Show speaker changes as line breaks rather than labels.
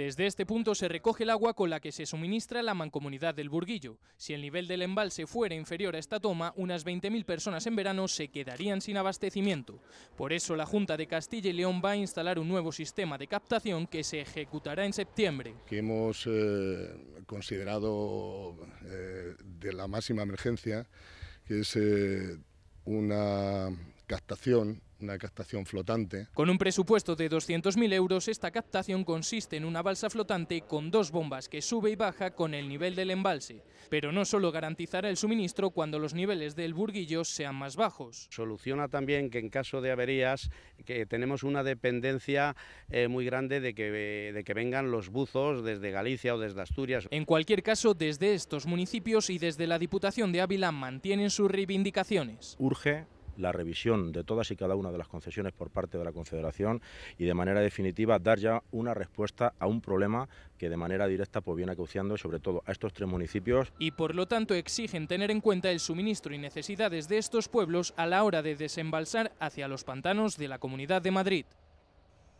Desde este punto se recoge el agua con la que se suministra la mancomunidad del Burguillo. Si el nivel del embalse fuera inferior a esta toma, unas 20.000 personas en verano se quedarían sin abastecimiento. Por eso la Junta de Castilla y León va a instalar un nuevo sistema de captación que se ejecutará en septiembre.
Que hemos eh, considerado eh, de la máxima emergencia, que es eh, una captación, una captación flotante.
Con un presupuesto de 200.000 euros, esta captación consiste en una balsa flotante con dos bombas que sube y baja con el nivel del embalse, pero no solo garantizará el suministro cuando los niveles del burguillo sean más bajos.
Soluciona también que en caso de averías que tenemos una dependencia eh, muy grande de que, eh, de que
vengan los buzos
desde Galicia o desde Asturias. En cualquier caso, desde estos municipios y desde la Diputación de Ávila mantienen sus reivindicaciones.
Urge la revisión de todas y cada una de las concesiones por parte de la Confederación y de manera definitiva dar ya una respuesta a un problema que de manera directa pues, viene acuciando sobre todo a estos tres municipios.
Y por lo tanto exigen tener en cuenta el suministro y necesidades de estos pueblos a la hora de desembalsar hacia los pantanos de la Comunidad de Madrid.